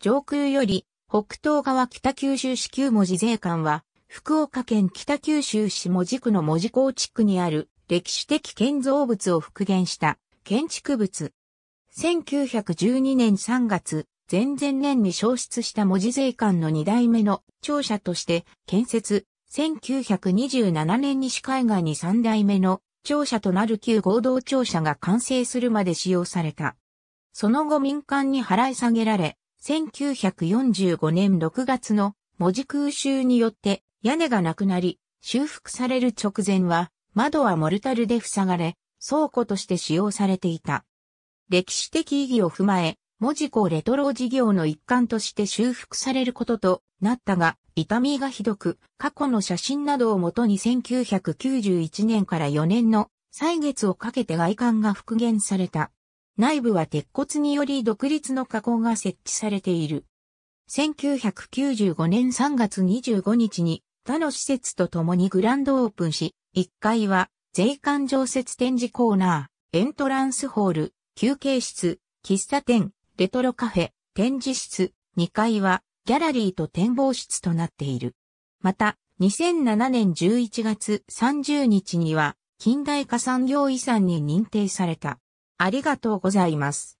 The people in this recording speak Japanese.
上空より、北東側北九州市旧文字税関は、福岡県北九州市文字区の文字港地区にある歴史的建造物を復元した建築物。1912年3月、前々年に消失した文字税関の2代目の庁舎として建設、1927年西海岸に3代目の庁舎となる旧合同庁舎が完成するまで使用された。その後民間に払い下げられ、1945年6月の文字空襲によって屋根がなくなり、修復される直前は窓はモルタルで塞がれ、倉庫として使用されていた。歴史的意義を踏まえ、文字庫レトロ事業の一環として修復されることとなったが、痛みがひどく、過去の写真などをもとに1991年から4年の歳月をかけて外観が復元された。内部は鉄骨により独立の加工が設置されている。1995年3月25日に他の施設と共にグランドオープンし、1階は税関常設展示コーナー、エントランスホール、休憩室、喫茶店、レトロカフェ、展示室、2階はギャラリーと展望室となっている。また、2007年11月30日には近代化産業遺産に認定された。ありがとうございます。